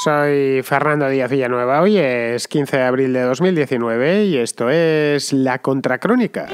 Soy Fernando Díaz Villanueva, hoy es 15 de abril de 2019 y esto es La Contracrónica.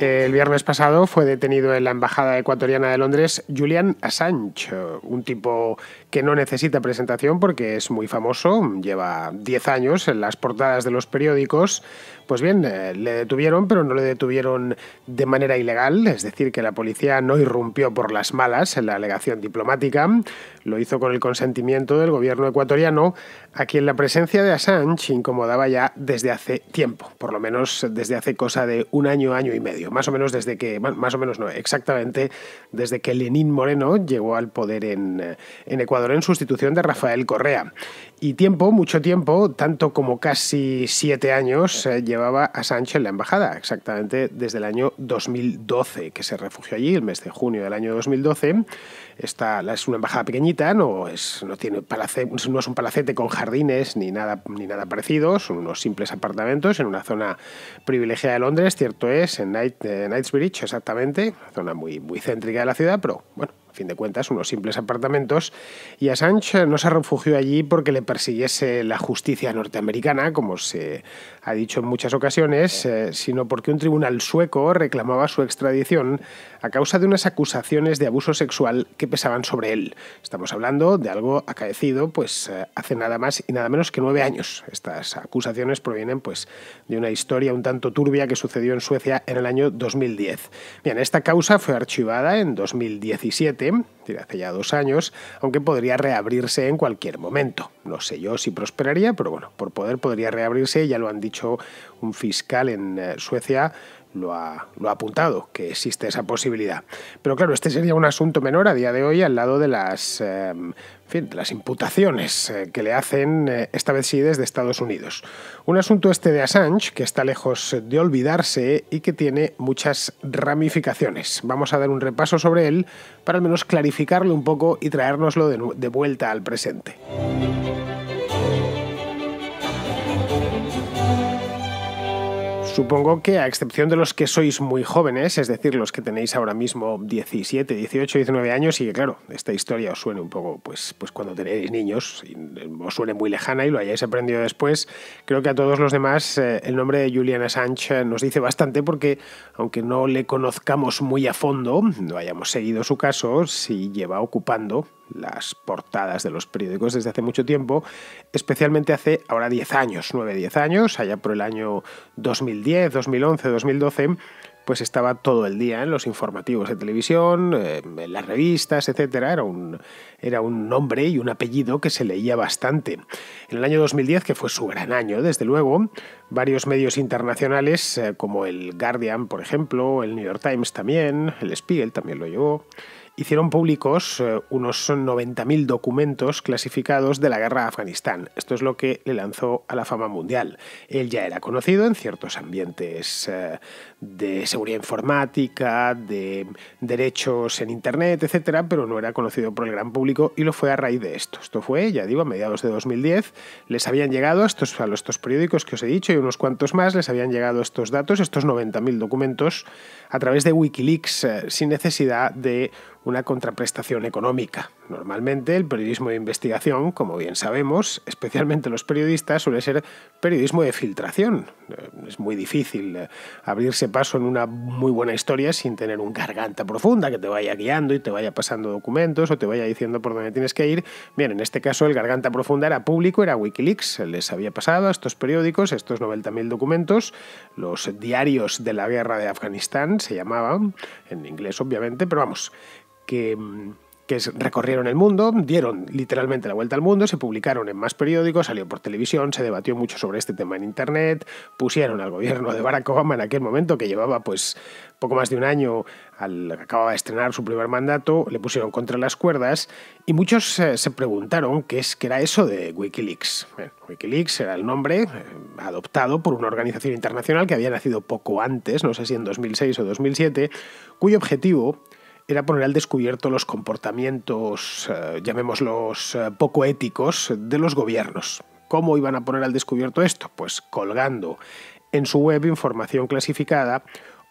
El viernes pasado fue detenido en la Embajada Ecuatoriana de Londres Julian Assange, un tipo que no necesita presentación porque es muy famoso, lleva 10 años en las portadas de los periódicos, pues bien, eh, le detuvieron, pero no le detuvieron de manera ilegal, es decir, que la policía no irrumpió por las malas en la alegación diplomática, lo hizo con el consentimiento del gobierno ecuatoriano, a quien la presencia de Assange incomodaba ya desde hace tiempo, por lo menos desde hace cosa de un año, año y medio, más o menos desde que, más o menos no, exactamente desde que Lenín Moreno llegó al poder en, eh, en Ecuador en sustitución de Rafael Correa. Y tiempo, mucho tiempo, tanto como casi siete años, eh, llevaba a Sánchez en la embajada, exactamente desde el año 2012, que se refugió allí, el mes de junio del año 2012. Esta es una embajada pequeñita, no es, no tiene no es un palacete con jardines ni nada, ni nada parecido, son unos simples apartamentos en una zona privilegiada de Londres, cierto es, en eh, Knightsbridge, exactamente, zona muy, muy céntrica de la ciudad, pero bueno, a fin de cuentas, unos simples apartamentos, y Assange no se refugió allí porque le persiguiese la justicia norteamericana, como se ha dicho en muchas ocasiones, eh, sino porque un tribunal sueco reclamaba su extradición a causa de unas acusaciones de abuso sexual que pesaban sobre él. Estamos hablando de algo acaecido, pues eh, hace nada más y nada menos que nueve años. Estas acusaciones provienen, pues, de una historia un tanto turbia que sucedió en Suecia en el año 2010. Bien, esta causa fue archivada en 2017 hace ya dos años, aunque podría reabrirse en cualquier momento. No sé yo si prosperaría, pero bueno, por poder podría reabrirse, ya lo han dicho un fiscal en eh, Suecia, lo ha, apuntado, que existe esa posibilidad. Pero claro, este sería un asunto menor a día de hoy al lado de las, em, las imputaciones eh, que le hacen, eh, esta vez sí, desde Estados Unidos. Un asunto este de Assange que está lejos de olvidarse y que tiene muchas ramificaciones. Vamos a dar un repaso sobre él para al menos clarificarlo un poco y traérnoslo de, de vuelta al presente. Supongo que a excepción de los que sois muy jóvenes, es decir, los que tenéis ahora mismo 17, 18, 19 años y que claro, esta historia os suene un poco, pues, pues cuando tenéis niños, eh, os suene muy lejana y lo hayáis aprendido después, creo que a todos los demás eh, el nombre de Juliana Sánchez eh, nos dice bastante porque aunque no le conozcamos muy a fondo, no hayamos seguido su caso, si lleva ocupando las portadas de los periódicos desde hace mucho tiempo, especialmente hace ahora 10 años, 9-10 años, allá por el año 2010, 2011, 2012, pues estaba todo el día en los informativos de televisión, eh, en las revistas, etc. Era un, era un nombre y un apellido que se leía bastante. En el año 2010, que fue su gran año, desde luego, varios medios internacionales, eh, como el Guardian, por ejemplo, el New York Times también, el Spiegel también lo llevó, hicieron públicos eh, unos 90.000 documentos clasificados de la guerra de Afganistán. Esto es lo que le lanzó a la fama mundial. Él ya era conocido en ciertos ambientes eh, de seguridad informática, de derechos en Internet, etc., pero no era conocido por el gran público y lo fue a raíz de esto. Esto fue, ya digo, a mediados de 2010. Les habían llegado a estos, a estos periódicos que os he dicho y unos cuantos más, les habían llegado estos datos, estos 90.000 documentos, a través de Wikileaks, eh, sin necesidad de una contraprestación económica. Normalmente el periodismo de investigación, como bien sabemos, especialmente los periodistas, suele ser periodismo de filtración. Eh, es muy difícil eh, abrirse paso en una muy buena historia sin tener un garganta profunda que te vaya guiando y te vaya pasando documentos o te vaya diciendo por dónde tienes que ir. Bien, en este caso el garganta profunda era público, era Wikileaks, eh, les había pasado a estos periódicos, estos 90.000 documentos, los diarios de la guerra de Afganistán se llamaban, en inglés obviamente, pero vamos, que recorrieron el mundo, dieron literalmente la vuelta al mundo, se publicaron en más periódicos, salió por televisión, se debatió mucho sobre este tema en internet, pusieron al gobierno de Barack Obama en aquel momento que llevaba pues poco más de un año al acababa de estrenar su primer mandato, le pusieron contra las cuerdas y muchos se preguntaron qué es que era eso de WikiLeaks. WikiLeaks era el nombre eh, adoptado por una organización internacional que había nacido poco antes, no sé si en 2006 o 2007, cuyo objetivo era poner al descubierto los comportamientos, eh, llamémoslos eh, poco éticos, de los gobiernos. ¿Cómo iban a poner al descubierto esto? Pues colgando en su web información clasificada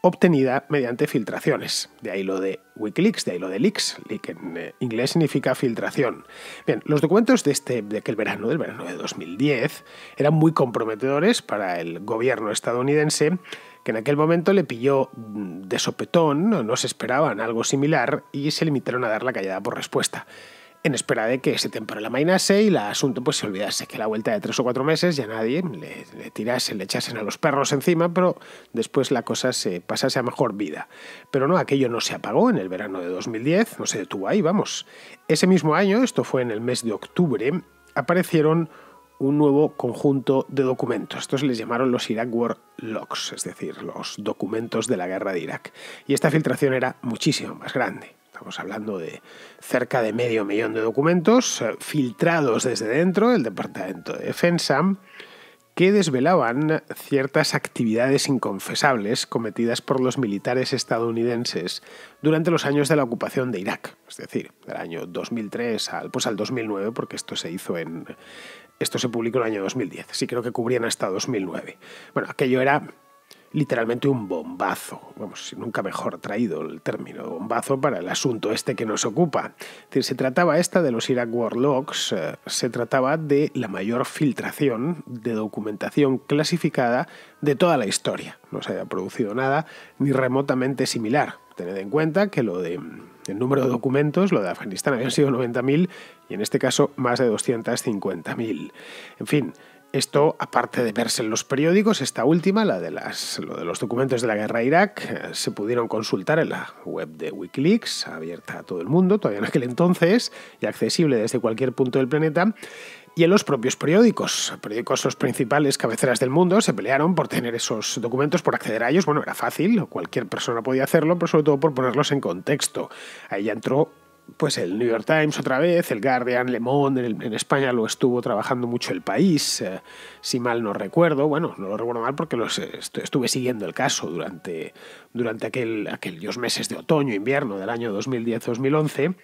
obtenida mediante filtraciones. De ahí lo de Wikileaks, de ahí lo de leaks. Leak en eh, inglés significa filtración. Bien, los documentos de, este, de aquel verano, del verano de 2010, eran muy comprometedores para el gobierno estadounidense que en aquel momento le pilló mm, de sopetón, no, se esperaban algo similar y se limitaron a dar la callada por respuesta en espera de que ese la mainase y el asunto pues se olvidase, que la vuelta de tres o cuatro meses ya nadie le, tirase, le echasen a los perros encima, pero después la cosa se pasase a mejor vida. Pero no, aquello no se apagó en el verano de 2010, no se detuvo ahí, vamos. Ese mismo año, esto fue en el mes de octubre, aparecieron un nuevo conjunto de documentos. Estos les llamaron los Iraq War Logs, es decir, los documentos de la guerra de Irak. Y esta filtración era muchísimo más grande. Estamos hablando de cerca de medio millón de documentos eh, filtrados desde dentro del Departamento de Defensa que desvelaban ciertas actividades inconfesables cometidas por los militares estadounidenses durante los años de la ocupación de Irak, es decir, del año 2003 al, pues al 2009, porque esto se hizo en, esto se publicó en el año 2010, sí creo que cubrían hasta 2009. Bueno, aquello era literalmente un bombazo, vamos, nunca mejor traído el término bombazo para el asunto este que nos ocupa. se trataba esta de los Iraq Warlocks, eh, se trataba de la mayor filtración de documentación clasificada de toda la historia. No se haya producido nada ni remotamente similar. Tened en cuenta que lo de el número de documentos, lo de Afganistán habían sido 90.000 y en este caso más de 250.000. En fin, esto, aparte de verse en los periódicos, esta última, la de, las, lo de los documentos de la guerra Irak, eh, se pudieron consultar en la web de Wikileaks, abierta a todo el mundo, todavía en aquel entonces, y accesible desde cualquier punto del planeta y en los propios periódicos. Periódicos los principales cabeceras del mundo se pelearon por tener esos documentos, por acceder a ellos. Bueno, era fácil, cualquier persona podía hacerlo, pero sobre todo por ponerlos en contexto. Ahí ya entró pues el New York Times otra vez, el Guardian, Le Monde, en, España lo estuvo trabajando mucho el país, eh, si mal no recuerdo, bueno, no lo recuerdo mal porque los, estuve siguiendo el caso durante, durante aquel, aquellos meses de otoño, invierno del año 2010-2011.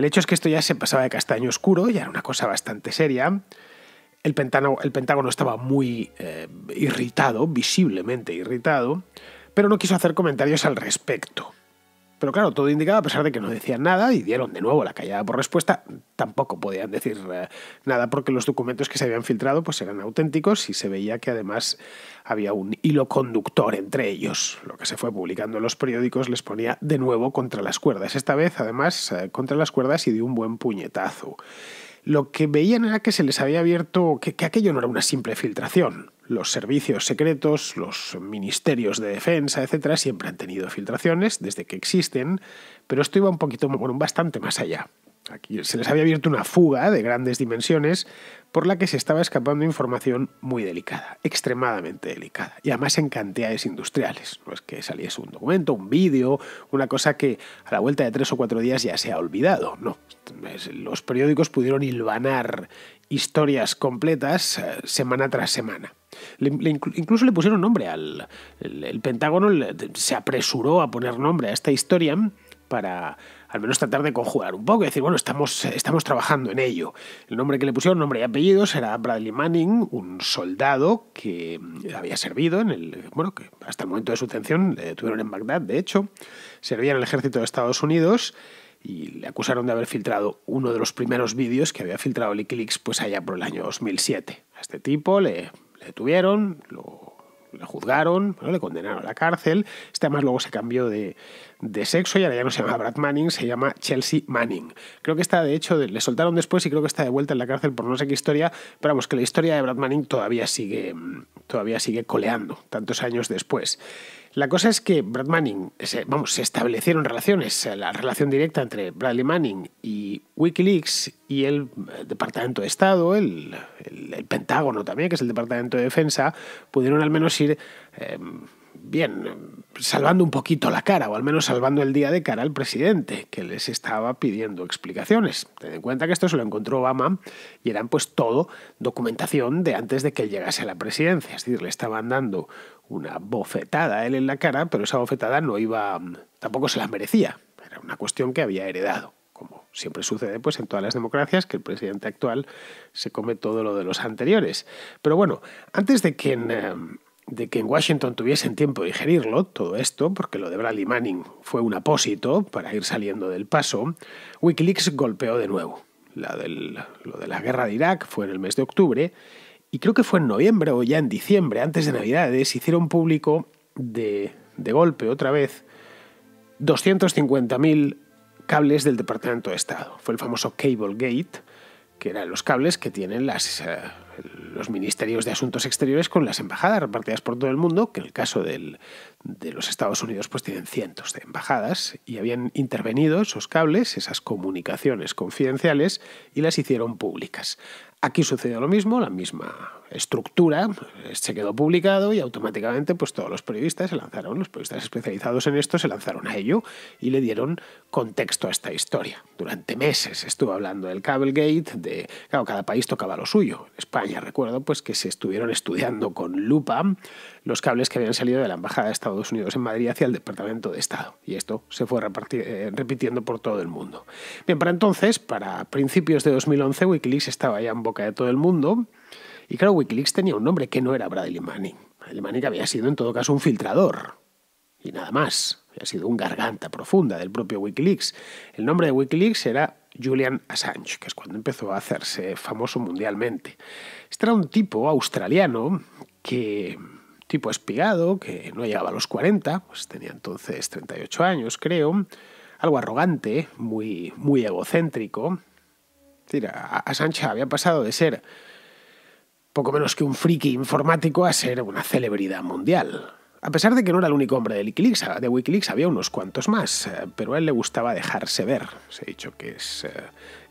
El hecho es que esto ya se pasaba de castaño oscuro, ya era una cosa bastante seria. El Pentágono, estaba muy eh, irritado, visiblemente irritado, pero no quiso hacer comentarios al respecto. Pero claro, todo indicaba, a pesar de que no decían nada y dieron de nuevo la callada por respuesta, tampoco podían decir eh, nada porque los documentos que se habían filtrado pues eran auténticos y se veía que además había un hilo conductor entre ellos. Lo que se fue publicando en los periódicos les ponía de nuevo contra las cuerdas, esta vez además eh, contra las cuerdas y de un buen puñetazo lo que veían era que se les había abierto, que, aquello no era una simple filtración. Los servicios secretos, los ministerios de defensa, etcétera, siempre han tenido filtraciones desde que existen, pero esto iba un poquito, bueno, bastante más allá se les había abierto una fuga de grandes dimensiones por la que se estaba escapando información muy delicada, extremadamente delicada, y además en cantidades industriales. No es que saliese un documento, un vídeo, una cosa que a la vuelta de tres o cuatro días ya se ha olvidado. No, los periódicos pudieron hilvanar historias completas eh, semana tras semana. incluso le pusieron nombre al... El, Pentágono se apresuró a poner nombre a esta historia para al menos tratar de conjugar un poco y decir, bueno, estamos, estamos trabajando en ello. El nombre que le pusieron, nombre y apellido, era Bradley Manning, un soldado que mm, había servido en el, bueno, que hasta el momento de su detención le tuvieron en Bagdad, de hecho, servía en el ejército de Estados Unidos y le acusaron de haber filtrado uno de los primeros vídeos que había filtrado Wikileaks pues allá por el año 2007. A este tipo le, le detuvieron, lo le juzgaron, le condenaron a la cárcel. Este además luego se cambió de, sexo y ahora ya no se llama Brad Manning, se llama Chelsea Manning. Creo que está, de hecho, le soltaron después y creo que está de vuelta en la cárcel por no sé qué historia, pero vamos, que la historia de Brad Manning todavía sigue, todavía sigue coleando, tantos años después. La cosa es que Brad Manning, se, vamos, se establecieron relaciones, la relación directa entre Bradley Manning y Wikileaks y el eh, Departamento de Estado, el, Pentágono también, que es el Departamento de Defensa, pudieron al menos ir... Em, bien, salvando un poquito la cara, o al menos salvando el día de cara al presidente, que les estaba pidiendo explicaciones. Ten en cuenta que esto se lo encontró Obama y eran pues todo documentación de antes de que él llegase a la presidencia, es decir, le estaban dando una bofetada él en la cara, pero esa bofetada no iba, tampoco se la merecía, era una cuestión que había heredado. Como siempre sucede pues, en todas las democracias, que el presidente actual se come todo lo de los anteriores. Pero bueno, antes de que en, eh, de que en Washington tuviesen tiempo de digerirlo, todo esto, porque lo de Bradley Manning fue un apósito para ir saliendo del paso, Wikileaks golpeó de nuevo. La lo de la guerra de Irak fue en el mes de octubre y creo que fue en noviembre o ya en diciembre, antes de Navidades, hicieron público de, golpe otra vez 250.000 cables del Departamento de Estado. Fue el famoso Cable Gate, que eran los cables que tienen las, eh, los ministerios de Asuntos Exteriores con las embajadas repartidas por todo el mundo, que en el caso de los Estados Unidos pues tienen cientos de embajadas y habían intervenido esos cables, esas comunicaciones confidenciales y las hicieron públicas. Aquí sucede lo mismo, la misma estructura pues, se quedó publicado y automáticamente pues todos los periodistas se lanzaron, los periodistas especializados en esto se lanzaron a ello y le dieron contexto a esta historia. Durante meses estuvo hablando del Cablegate, de cada país tocaba lo suyo. España recuerdo pues que se estuvieron estudiando con lupa los cables que habían salido de la embajada de Estados Unidos en Madrid hacia el Departamento de Estado y esto se fue eh, repitiendo por todo el mundo. Bien, para entonces, para principios de 2011 WikiLeaks estaba ya en boca de todo el mundo y claro, Wikileaks tenía un nombre que no era Bradley Manning. Bradley Manning había sido en todo caso un filtrador. Y nada más. Había sido un garganta profunda del propio Wikileaks. El nombre de Wikileaks era Julian Assange, que es cuando empezó a hacerse famoso mundialmente. Este era un tipo australiano que tipo espigado, que no llegaba a los 40, pues tenía entonces 38 años, creo, algo arrogante, muy, muy egocéntrico. Es decir, había pasado de ser poco menos que un friki informático a ser una celebridad mundial. A pesar de que no era el único hombre de Wikileaks, había unos cuantos más, eh, pero a él le gustaba dejarse ver. Se ha dicho que, es, eh,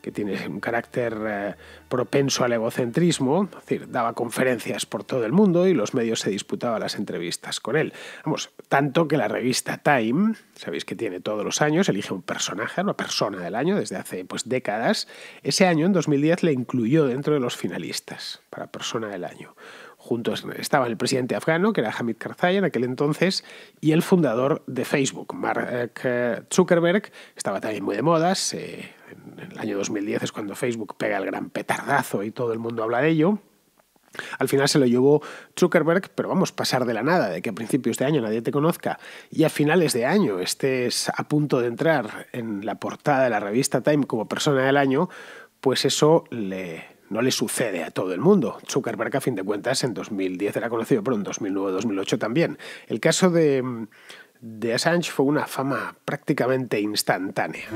que tiene un carácter eh, propenso al egocentrismo, es decir, daba conferencias por todo el mundo y los medios se disputaban las entrevistas con él. Vamos, tanto que la revista Time, sabéis que tiene todos los años, elige un personaje, una persona del año desde hace pues, décadas, ese año, en 2010, le incluyó dentro de los finalistas para persona del año Juntos estaba el presidente afgano, que era Hamid Karzai en aquel entonces, y el fundador de Facebook, Mark eh, Zuckerberg, estaba también muy de modas. Eh, en el año 2010 es cuando Facebook pega el gran petardazo y todo el mundo habla de ello. Al final se lo llevó Zuckerberg, pero vamos, pasar de la nada, de que a principios de año nadie te conozca y a finales de año estés a punto de entrar en la portada de la revista Time como persona del año, pues eso le, no le sucede a todo el mundo. Zuckerberg, a fin de cuentas, en 2010 era conocido, pero en 2009-2008 también. El caso de, de Assange fue una fama prácticamente instantánea.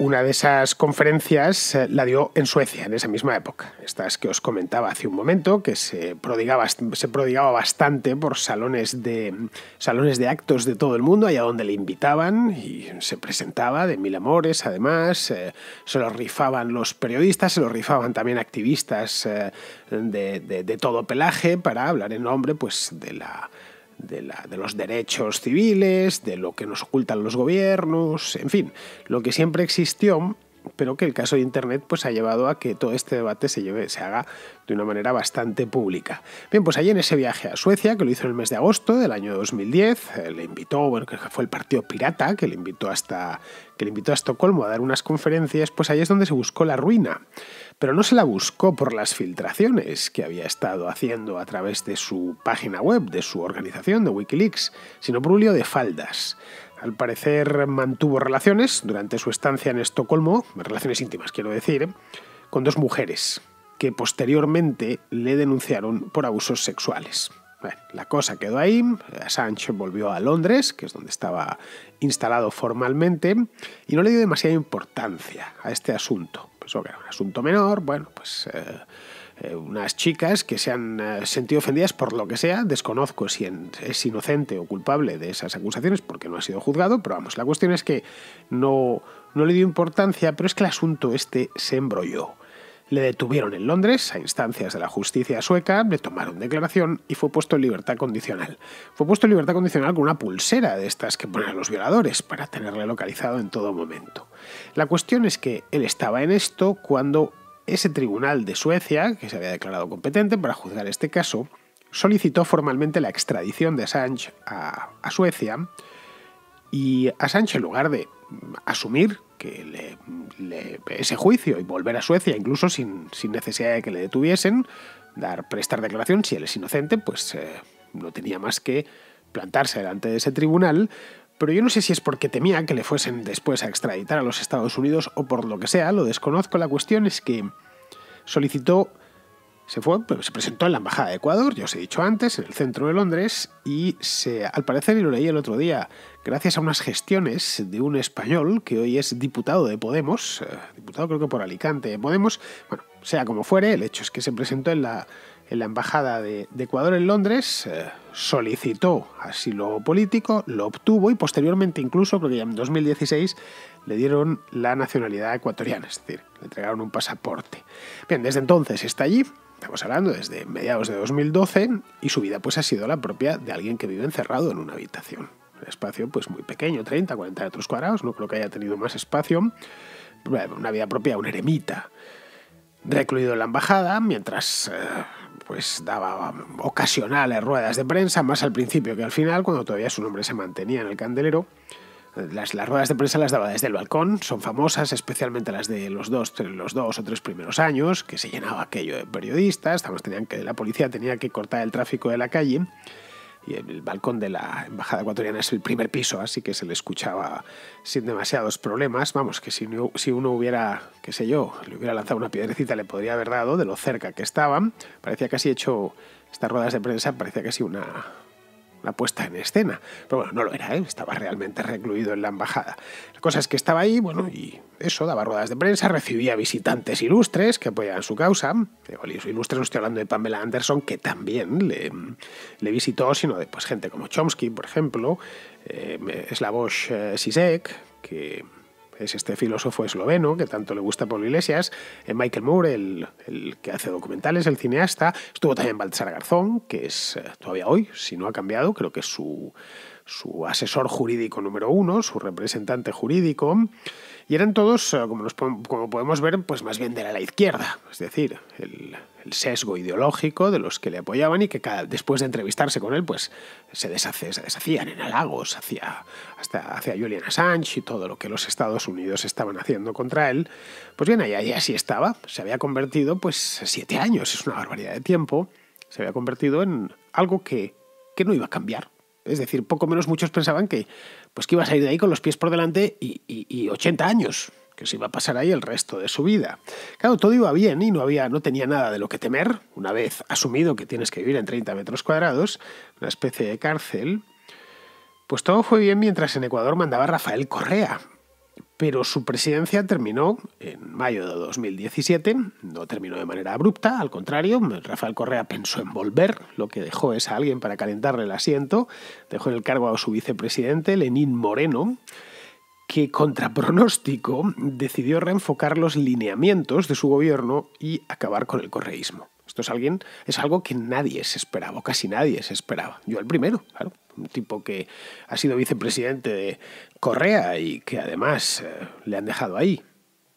Una de esas conferencias eh, la dio en Suecia, en esa misma época. Estas que os comentaba hace un momento, que se prodigaba, se prodigaba bastante por salones de, salones de actos de todo el mundo, allá donde le invitaban y se presentaba de mil amores, además. Eh, se lo rifaban los periodistas, se lo rifaban también activistas eh, de, de todo pelaje para hablar en nombre pues, de la de, los derechos civiles, de lo que nos ocultan los gobiernos, en fin, lo que siempre existió, pero que el caso de Internet pues, ha llevado a que todo este debate se, lleve, se haga de una manera bastante pública. Bien, pues allí en ese viaje a Suecia, que lo hizo en el mes de agosto del año 2010, eh, le invitó, bueno, que fue el Partido Pirata, que le invitó hasta que le invitó a Estocolmo a dar unas conferencias, pues ahí es donde se buscó la ruina pero no se la buscó por las filtraciones que había estado haciendo a través de su página web, de su organización, de Wikileaks, sino por un lío de faldas. Al parecer mantuvo relaciones durante su estancia en Estocolmo, relaciones íntimas quiero decir, con dos mujeres que posteriormente le denunciaron por abusos sexuales. la cosa quedó ahí, Sánchez volvió a Londres, que es donde estaba instalado formalmente, y no le dio demasiada importancia a este asunto un asunto menor, bueno, pues eh, eh, unas chicas que se han eh, sentido ofendidas por lo que sea, desconozco si es inocente o culpable de esas acusaciones porque no ha sido juzgado, pero vamos, la cuestión es que no, no le dio importancia, pero es que el asunto este se embrolló le detuvieron en Londres a instancias de la justicia sueca, le tomaron declaración y fue puesto en libertad condicional. Fue puesto en libertad condicional con una pulsera de estas que ponen los violadores para tenerle localizado en todo momento. La cuestión es que él estaba en esto cuando ese tribunal de Suecia, que se había declarado competente para juzgar este caso, solicitó formalmente la extradición de Assange a, Suecia y Assange en lugar de asumir que le, ese juicio y volver a Suecia, incluso sin, necesidad de que le detuviesen, dar prestar declaración, si él es inocente, pues eh, no tenía más que plantarse delante de ese tribunal, pero yo no sé si es porque temía que le fuesen después a extraditar a los Estados Unidos o por lo que sea, lo desconozco, la cuestión es que solicitó se, fue, se presentó en la Embajada de Ecuador, ya os he dicho antes, en el centro de Londres, y se, al parecer, y lo leí el otro día, gracias a unas gestiones de un español que hoy es diputado de Podemos, eh, diputado creo que por Alicante de Podemos, bueno, sea como fuere, el hecho es que se presentó en la, en la Embajada de, Ecuador en Londres, eh, solicitó asilo político, lo obtuvo y posteriormente incluso, creo que ya en 2016, le dieron la nacionalidad ecuatoriana, es decir, le entregaron un pasaporte. Bien, desde entonces está allí, estamos hablando desde mediados de 2012 y su vida pues ha sido la propia de alguien que vive encerrado en una habitación. Un espacio pues muy pequeño, 30, 40 metros cuadrados, no creo que haya tenido más espacio. Una vida propia, un eremita. Recluido en la embajada, mientras eh, pues daba um, ocasionales ruedas de prensa, más al principio que al final, cuando todavía su nombre se mantenía en el candelero, las, ruedas de prensa las daba desde el balcón, son famosas, especialmente las de los dos, los dos o tres primeros años, que se llenaba aquello de periodistas, tenían que, la policía tenía que cortar el tráfico de la calle, y el balcón de la Embajada Ecuatoriana es el primer piso, así que se le escuchaba sin demasiados problemas. Vamos, que si, si uno hubiera, qué sé yo, le hubiera lanzado una piedrecita, le podría haber dado de lo cerca que estaban. Parecía casi hecho, estas ruedas de prensa, parecía casi una, puesta en escena. Pero bueno, no lo era, ¿eh? estaba realmente recluido en la embajada. La cosa es que estaba ahí, bueno, y eso, daba ruedas de prensa, recibía visitantes ilustres que apoyaban su causa. Ilustres, no estoy hablando de Pamela Anderson, que también le, visitó, sino de pues, gente como Chomsky, por ejemplo, eh, Slavoj Sisek, eh, que es este filósofo esloveno que tanto le gusta a Pablo Iglesias, eh, Michael Moore, el, que hace documentales, el cineasta, estuvo también Baltasar Garzón, que es eh, todavía hoy, si no ha cambiado, creo que es su, su asesor jurídico número uno, su representante jurídico. Y eran todos, eh, como, podemos ver, pues más bien de la izquierda, es decir, el, sesgo ideológico de los que le apoyaban y que después de entrevistarse con él, pues se, deshacían en halagos hacia, hasta hacia Julian Assange y todo lo que los Estados Unidos estaban haciendo contra él. Pues bien, ahí así estaba, se había convertido, pues siete años, es una barbaridad de tiempo, se había convertido en algo que, que no iba a cambiar, es decir, poco menos muchos pensaban que, pues que iba a salir de ahí con los pies por delante y, 80 años, que se iba a pasar ahí el resto de su vida. Claro, todo iba bien y no, había, no tenía nada de lo que temer, una vez asumido que tienes que vivir en 30 metros cuadrados, una especie de cárcel. Pues todo fue bien mientras en Ecuador mandaba Rafael Correa, pero su presidencia terminó en mayo de 2017, no terminó de manera abrupta, al contrario, Rafael Correa pensó en volver, lo que dejó es a alguien para calentarle el asiento, dejó en el cargo a su vicepresidente, Lenín Moreno, que contra pronóstico decidió reenfocar los lineamientos de su gobierno y acabar con el correísmo. Esto es, alguien, es algo que nadie se esperaba, casi nadie se esperaba, yo el primero, claro un tipo que ha sido vicepresidente de Correa y que además eh, le han dejado ahí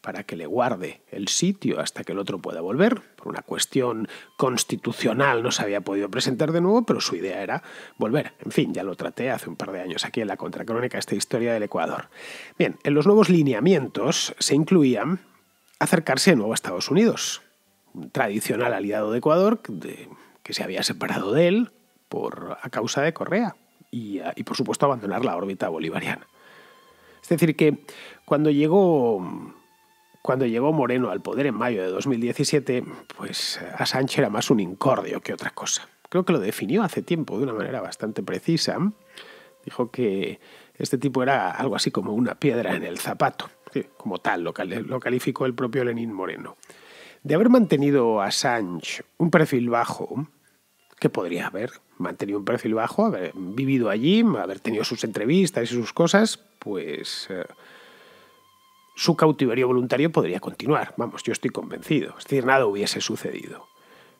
para que le guarde el sitio hasta que el otro pueda volver. Por una cuestión constitucional no se había podido presentar de nuevo, pero su idea era volver. En fin, ya lo traté hace un par de años aquí en la contracrónica esta historia del Ecuador. Bien, en los nuevos lineamientos se incluían acercarse de nuevo a Estados Unidos, un tradicional aliado de Ecuador que se había separado de él por, a causa de Correa, Ah, y, por supuesto abandonar la órbita bolivariana. Es decir, que cuando llegó, cuando llegó Moreno al poder en mayo de 2017, pues a era más un incordio que otra cosa. Creo que lo definió hace tiempo de una manera bastante precisa. Dijo que este tipo era algo así como una piedra en el zapato. como tal, lo, calificó el propio Lenín Moreno. De haber mantenido a Sánchez un perfil bajo, que podría haber mantenido un perfil bajo, haber vivido allí, haber tenido sus entrevistas y sus cosas, pues eh, su cautiverio voluntario podría continuar. Vamos, yo estoy convencido. Es decir, nada hubiese sucedido.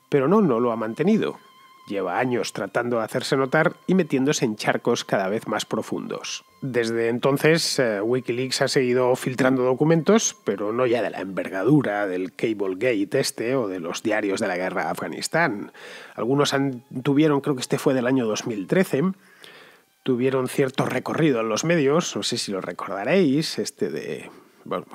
Pero no, no lo ha mantenido. Lleva años tratando de hacerse notar y metiéndose en charcos cada vez más profundos. Desde entonces, eh, Wikileaks ha seguido filtrando documentos, pero no ya de la envergadura del Cablegate este o de los diarios de la guerra de Afganistán. Algunos tuvieron, creo que este fue del año 2013, tuvieron cierto recorrido en los medios, no sé si lo recordaréis, este de... Bueno,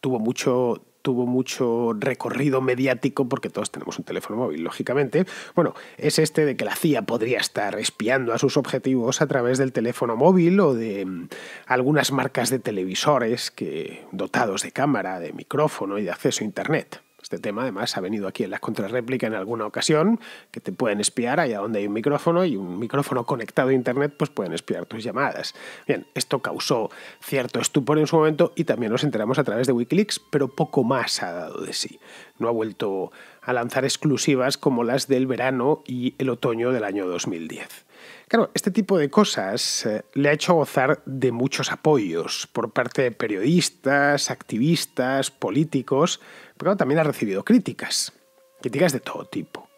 tuvo mucho, tuvo mucho recorrido mediático porque todos tenemos un teléfono móvil, lógicamente, bueno, es este de que la CIA podría estar espiando a sus objetivos a través del teléfono móvil o de mm, algunas marcas de televisores que, dotados de cámara, de micrófono y de acceso a Internet. Este tema además ha venido aquí en las contrarréplica en alguna ocasión, que te pueden espiar allá donde hay un micrófono y un micrófono conectado a Internet, pues pueden espiar tus llamadas. Bien, esto causó cierto estupor en su momento y también nos enteramos a través de Wikileaks, pero poco más ha dado de sí. No ha vuelto a lanzar exclusivas como las del verano y el otoño del año 2010. Claro, este tipo de cosas eh, le ha hecho gozar de muchos apoyos por parte de periodistas, activistas, políticos, pero también ha recibido críticas, críticas de todo tipo.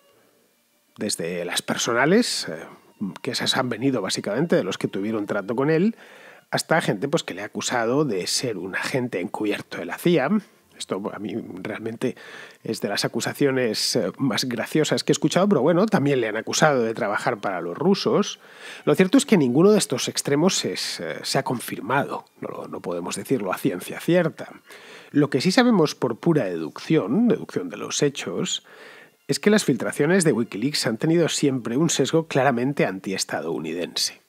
Desde las personales, eh, que esas han venido básicamente de los que tuvieron trato con él, hasta gente pues, que le ha acusado de ser un agente encubierto de la CIA, esto a mí realmente es de las acusaciones eh, más graciosas que he escuchado, pero bueno, también le han acusado de trabajar para los rusos. Lo cierto es que ninguno de estos extremos eh, se ha confirmado, no, no podemos decirlo a ciencia cierta. Lo que sí sabemos por pura deducción, deducción de los hechos, es que las filtraciones de Wikileaks han tenido siempre un sesgo claramente antiestadounidense.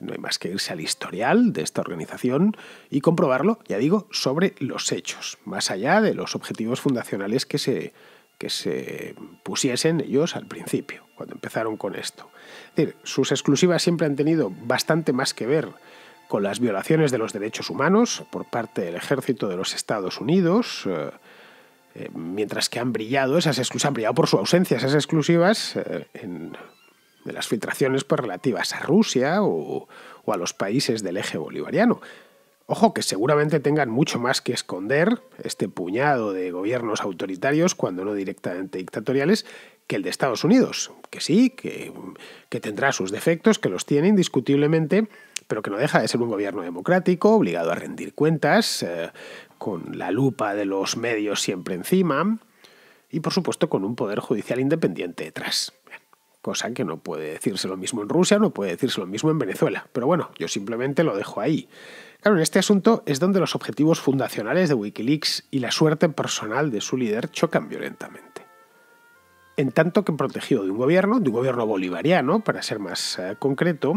No hay más que irse al historial de esta organización y comprobarlo, ya digo, sobre los hechos, más allá de los objetivos fundacionales que se, que se pusiesen ellos al principio, cuando empezaron con esto. Es decir, sus exclusivas siempre han tenido bastante más que ver con las violaciones de los derechos humanos por parte del ejército de los Estados Unidos, eh, eh, mientras que han brillado, esas han brillado por su ausencia esas exclusivas eh, en de las filtraciones pues, relativas a Rusia o, a los países del eje bolivariano. Ojo que seguramente tengan mucho más que esconder este puñado de gobiernos autoritarios, cuando no directamente dictatoriales, que el de Estados Unidos, que sí, que, tendrá sus defectos, que los tiene indiscutiblemente, pero que no deja de ser un gobierno democrático, obligado a rendir cuentas, eh, con la lupa de los medios siempre encima, y por supuesto con un poder judicial independiente detrás cosa que no puede decirse lo mismo en Rusia, no puede decirse lo mismo en Venezuela. Pero bueno, yo simplemente lo dejo ahí. Claro, en este asunto es donde los objetivos fundacionales de Wikileaks y la suerte personal de su líder chocan violentamente. En tanto que protegido de un gobierno, de un gobierno bolivariano, para ser más eh, concreto,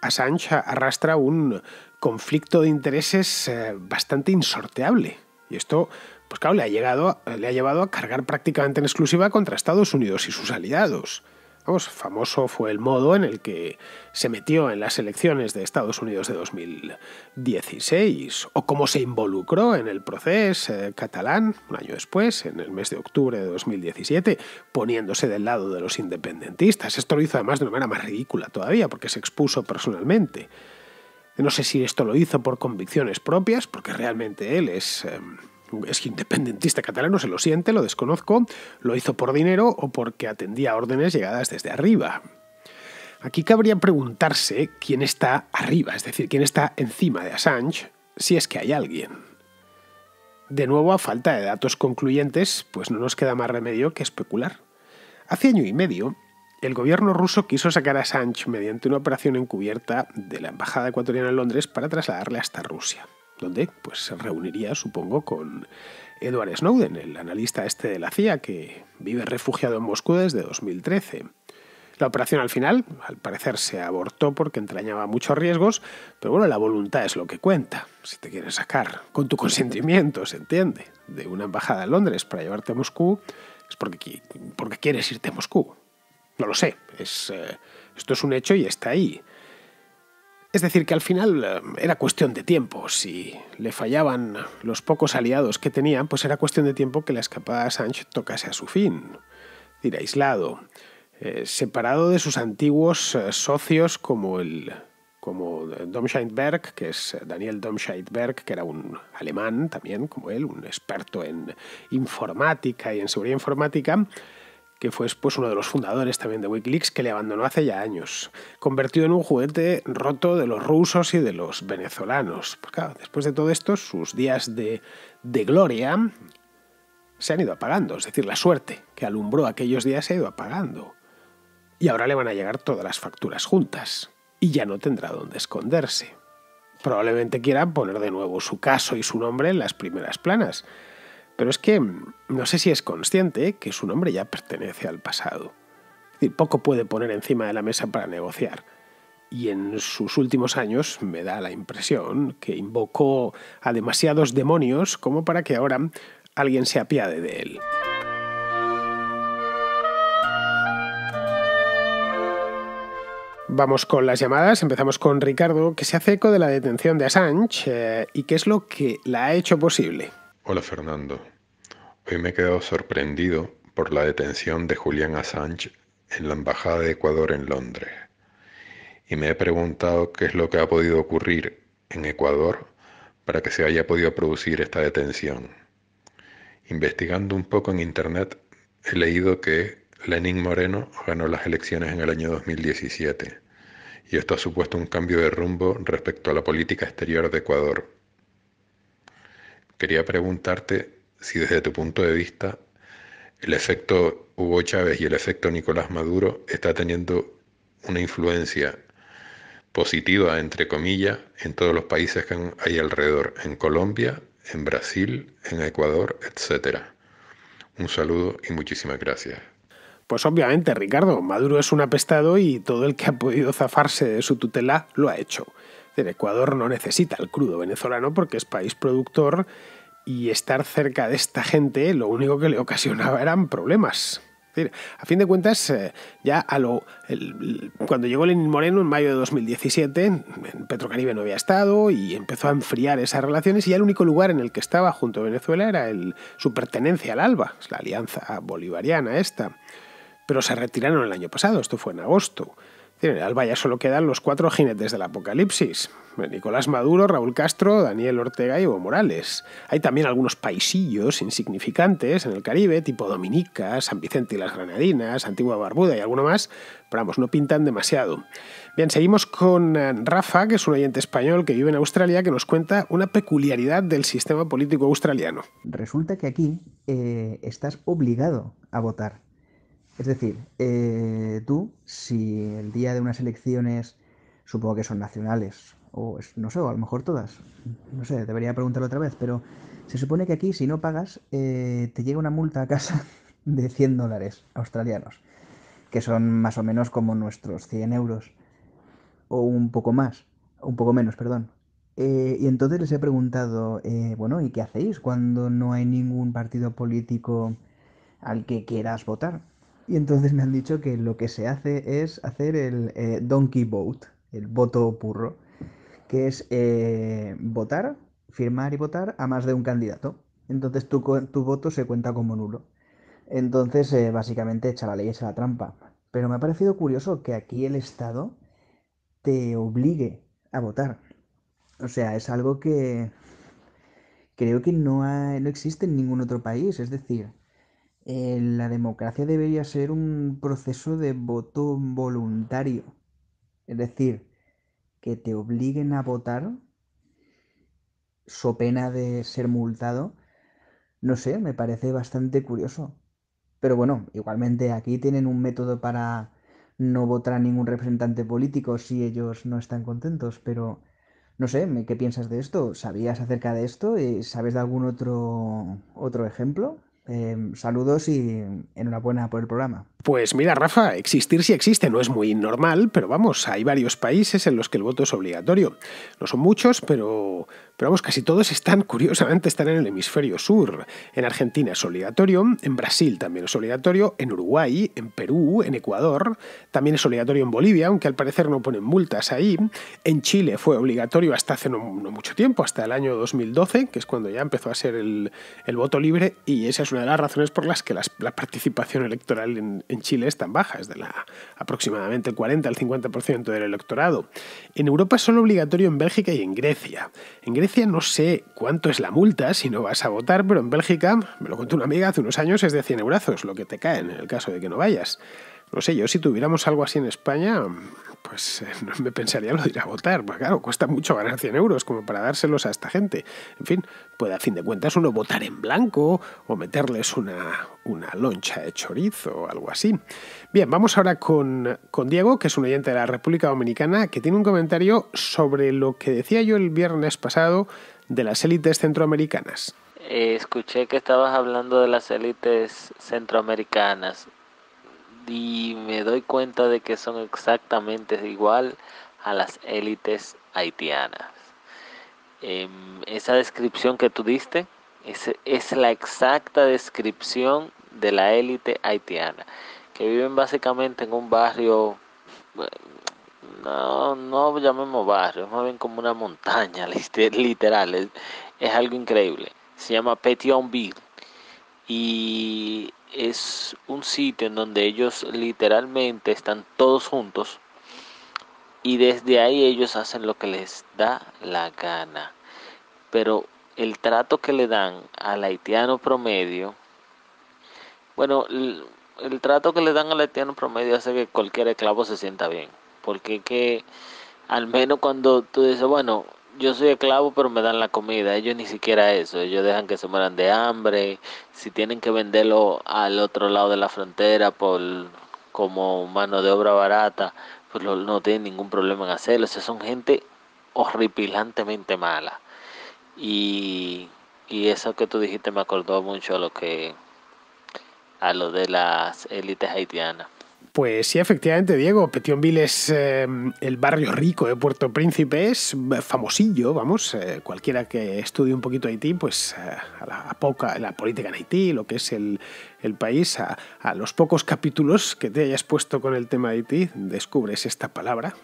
Assange arrastra un conflicto de intereses eh, bastante insorteable. Y esto, pues claro, le ha llevado a cargar prácticamente en exclusiva contra Estados Unidos y sus aliados. Vamos, famoso fue el modo en el que se metió en las elecciones de Estados Unidos de 2016 o cómo se involucró en el proceso eh, catalán un año después, en el mes de octubre de 2017, poniéndose del lado de los independentistas. Esto lo hizo además de una manera más ridícula todavía porque se expuso personalmente. No sé si esto lo hizo por convicciones propias, porque realmente él es... Em, es independentista catalano, se lo siente, lo desconozco, lo hizo por dinero o porque atendía órdenes llegadas desde arriba. Aquí cabría preguntarse quién está arriba, es decir, quién está encima de Assange, si es que hay alguien. De nuevo, a falta de datos concluyentes, pues no nos queda más remedio que especular. Hace año y medio, el gobierno ruso quiso sacar a Assange mediante una operación encubierta de la Embajada Ecuatoriana en Londres para trasladarle hasta Rusia donde pues, se reuniría, supongo, con Edward Snowden, el analista este de la CIA, que vive refugiado en Moscú desde 2013. La operación al final, al parecer, se abortó porque entrañaba muchos riesgos, pero bueno, la voluntad es lo que cuenta. Si te quieres sacar con tu consentimiento, se entiende, de una embajada a Londres para llevarte a Moscú, es porque, quieres irte a Moscú. No lo sé, eh, esto es un hecho y está ahí. Es decir, que al final eh, era cuestión de tiempo. Si le fallaban los pocos aliados que tenía, pues era cuestión de tiempo que la escapada de Assange tocase a su fin. Es aislado, eh, separado de sus antiguos eh, socios como el como que es Daniel Domscheidberg, que era un alemán también, como él, un experto en informática y en seguridad informática, que fue pues, uno de los fundadores también de Wikileaks, que le abandonó hace ya años, convertido en un juguete roto de los rusos y de los venezolanos. Pues después de todo esto, sus días de, gloria se han ido apagando, es decir, la suerte que alumbró aquellos días se ha ido apagando. Y ahora le van a llegar todas las facturas juntas, y ya no tendrá dónde esconderse. Probablemente quieran poner de nuevo su caso y su nombre en las primeras planas, pero es que no sé si es consciente que su nombre ya pertenece al pasado. Es decir, poco puede poner encima de la mesa para negociar. Y en sus últimos años me da la impresión que invocó a demasiados demonios como para que ahora alguien se apiade de él. Vamos con las llamadas. Empezamos con Ricardo, que se hace eco de la detención de Assange eh, y qué es lo que la ha hecho posible. Hola Fernando. Hoy me he quedado sorprendido por la detención de Julián Assange en la Embajada de Ecuador en Londres. Y me he preguntado qué es lo que ha podido ocurrir en Ecuador para que se haya podido producir esta detención. Investigando un poco en Internet, he leído que Lenín Moreno ganó las elecciones en el año 2017 y esto ha supuesto un cambio de rumbo respecto a la política exterior de Ecuador quería preguntarte si desde tu punto de vista el efecto Hugo Chávez y el efecto Nicolás Maduro está teniendo una influencia positiva, entre comillas, en todos los países que hay alrededor, en Colombia, en Brasil, en Ecuador, etc. Un saludo y muchísimas gracias. Pues obviamente, Ricardo, Maduro es un apestado y todo el que ha podido zafarse de su tutela lo ha hecho. El Ecuador no necesita el crudo venezolano porque es país productor y estar cerca de esta gente lo único que le ocasionaba eran problemas. a fin de cuentas, eh, ya cuando llegó Lenin Moreno en mayo de 2017, Petrocaribe no había estado y empezó a enfriar esas relaciones y ya el único lugar en el que estaba junto a Venezuela era su pertenencia al ALBA, la alianza bolivariana esta. Pero se retiraron el año pasado, esto fue en agosto en Alba solo quedan los cuatro jinetes del apocalipsis. Nicolás Maduro, Raúl Castro, Daniel Ortega y Evo Morales. Hay también algunos paisillos insignificantes en el Caribe, tipo Dominica, San Vicente y las Granadinas, Antigua Barbuda y alguno más, pero vamos, no pintan demasiado. Bien, seguimos con eh, Rafa, que es un oyente español que vive en Australia, que nos cuenta una peculiaridad del sistema político australiano. Resulta que aquí eh, estás obligado a votar. Es decir, eh, tú, si el día de unas elecciones, supongo que son nacionales, o no sé, a lo mejor todas, no sé, debería preguntarlo otra vez, pero se supone que aquí si no pagas, eh, te llega una multa a casa de 100 dólares australianos, que son más o menos como nuestros 100 euros, o un poco más, un poco menos, perdón. Eh, y entonces les he preguntado, bueno, ¿y qué hacéis cuando no hay ningún partido político al que quieras votar? Y entonces me han dicho que lo que se hace es hacer el eh, donkey vote, el voto purro, que es eh, votar, firmar y votar a más de un candidato. Entonces tu, tu voto se cuenta como nulo. Entonces, eh, básicamente, echa la ley, echa la trampa. Pero me ha parecido curioso que aquí el Estado te obligue a votar. O sea, es algo que creo que no, no existe en ningún otro país. Es decir, eh, la democracia debería ser un proceso de voto voluntario. Es decir, que te obliguen a votar, so pena de ser multado, no sé, me parece bastante curioso. Pero bueno, igualmente aquí tienen un método para no votar a ningún representante político si ellos no están contentos, pero no sé, ¿qué piensas de esto? ¿Sabías acerca de esto? Eh, ¿Sabes de algún otro, otro ejemplo? Em, saludos y enhorabuena por el programa. Pues mira, Rafa, existir si sí existe no es muy normal, pero vamos, hay varios países en los que el voto es obligatorio. No son muchos, pero, pero vamos, casi todos están, curiosamente, están en el hemisferio sur. En Argentina es obligatorio, en Brasil también es obligatorio, en Uruguay, en Perú, en Ecuador, también es obligatorio en Bolivia, aunque al parecer no ponen multas ahí. En Chile fue obligatorio hasta hace no, mucho tiempo, hasta el año 2012, que es cuando ya empezó a ser el, voto libre, y esa es una de las razones por las que la participación electoral en, Chile es tan baja, es de la, aproximadamente el 40 al 50% del electorado. En Europa es solo obligatorio en Bélgica y en Grecia. En Grecia no sé cuánto es la multa si no vas a votar, pero en Bélgica, me lo contó una amiga hace unos años, es de 100 euros lo que te cae en el caso de que no vayas. No sé, yo si tuviéramos algo así en España, pues eh, no me pensaría lo de ir a votar. Porque claro, cuesta mucho ganar 100 euros como para dárselos a esta gente. En fin, puede a fin de cuentas uno votar en blanco o meterles una, una loncha de chorizo o algo así. Bien, vamos ahora con, Diego, que es un oyente de la República Dominicana, que tiene un comentario sobre lo que decía yo el viernes pasado de las élites centroamericanas. escuché que estabas hablando de las élites centroamericanas y me doy cuenta de que son exactamente igual a las élites haitianas. Em, esa descripción que tú diste es, es la exacta descripción de la élite haitiana, que viven básicamente en un barrio, no, no llamemos barrio, más bien como una montaña, literal, es, es algo increíble. Se llama Petionville y es un sitio en donde ellos literalmente están todos juntos y desde ahí ellos hacen lo que les da la gana. Pero el trato que le dan al haitiano promedio, bueno, el, trato que le dan al haitiano promedio hace que cualquier esclavo se sienta bien, porque que al menos cuando tú dices, bueno, yo soy esclavo, pero me dan la comida. Ellos ni siquiera eso. Ellos dejan que se mueran de hambre. Si tienen que venderlo al otro lado de la frontera por como mano de obra barata, pues no tienen ningún problema en hacerlo. sea, son gente horripilantemente mala. Y, y eso que tú dijiste me acordó mucho a lo que a lo de las élites haitianas. Pues sí, efectivamente, Diego. Petionville es eh, el barrio rico de Puerto Príncipe, es famosillo, vamos. Eh, cualquiera que estudie un poquito Haití, pues eh, a la poca, la política en Haití, lo que es el, país, a, los pocos capítulos que te hayas puesto con el tema de Haití, descubres esta palabra,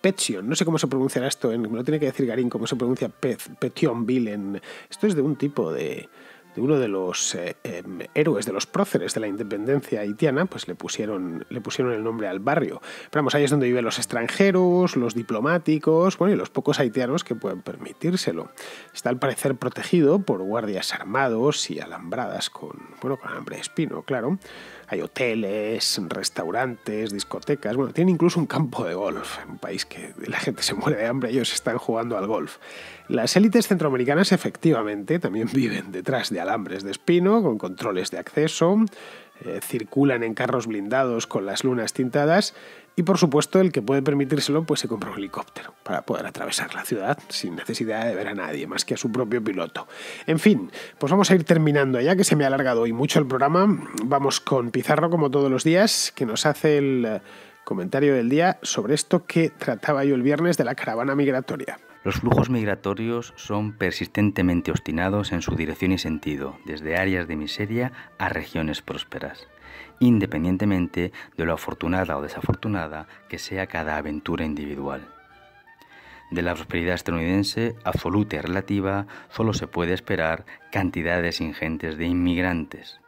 Petion. No sé cómo se pronunciará esto, en, me lo tiene que decir Garín, cómo se pronuncia Petionville Esto es de un tipo de uno de los eh, em, héroes, de los próceres de la independencia haitiana, pues le pusieron, le pusieron el nombre al barrio. Pero vamos, ahí es donde viven los extranjeros, los diplomáticos, bueno, y los pocos haitianos que pueden permitírselo. Está al parecer protegido por guardias armados y alambradas con, bueno, alambre de espino, claro. Hay hoteles, restaurantes, discotecas, bueno, tiene incluso un campo de golf, en un país que la gente se muere de hambre, ellos están jugando al golf. Las élites centroamericanas efectivamente también viven detrás de alambres de espino con controles de acceso, eh, circulan en carros blindados con las lunas tintadas y por supuesto el que puede permitírselo pues se compra un helicóptero para poder atravesar la ciudad sin necesidad de ver a nadie más que a su propio piloto. En fin, pues vamos a ir terminando ya que se me ha alargado hoy mucho el programa. Vamos con Pizarro como todos los días que nos hace el eh, comentario del día sobre esto que trataba yo el viernes de la caravana migratoria. Los flujos migratorios son persistentemente obstinados en su dirección y sentido, desde áreas de miseria a regiones prósperas, independientemente de lo afortunada o desafortunada que sea cada aventura individual. De la prosperidad estadounidense, absoluta y relativa, solo se puede esperar cantidades ingentes de inmigrantes.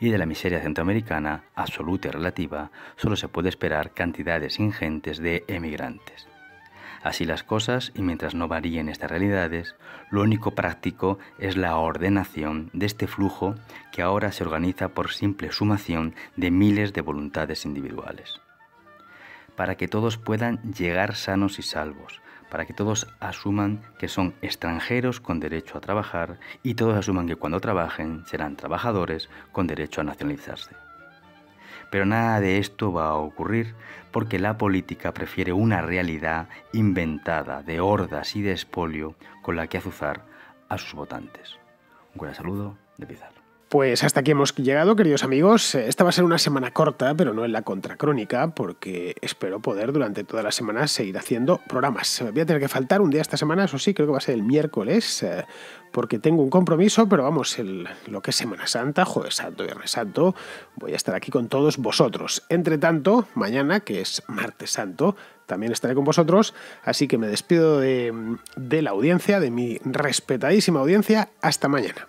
Y de la miseria centroamericana, absoluta y relativa, solo se puede esperar cantidades ingentes de emigrantes. Así las cosas, y mientras no varíen estas realidades, lo único práctico es la ordenación de este flujo que ahora se organiza por simple sumación de miles de voluntades individuales. Para que todos puedan llegar sanos y salvos, para que todos asuman que son extranjeros con derecho a trabajar y todos asuman que cuando trabajen serán trabajadores con derecho a nacionalizarse. Pero nada de esto va a ocurrir porque la política prefiere una realidad inventada de hordas y de espolio con la que azuzar a sus votantes. Un gran saludo de Pizarro. Pues hasta aquí hemos llegado, queridos amigos. Eh, esta va a ser una semana corta, pero no en la contracrónica, porque espero poder durante toda la semana seguir haciendo programas. Eh, voy a tener que faltar un día esta semana, eso sí, creo que va a ser el miércoles, eh, porque tengo un compromiso, pero vamos, lo que es Semana Santa, Jueves Santo, Viernes Santo, voy a estar aquí con todos vosotros. Entre tanto, mañana, que es Martes Santo, también estaré con vosotros, así que me despido de la audiencia, de mi respetadísima audiencia. Hasta mañana.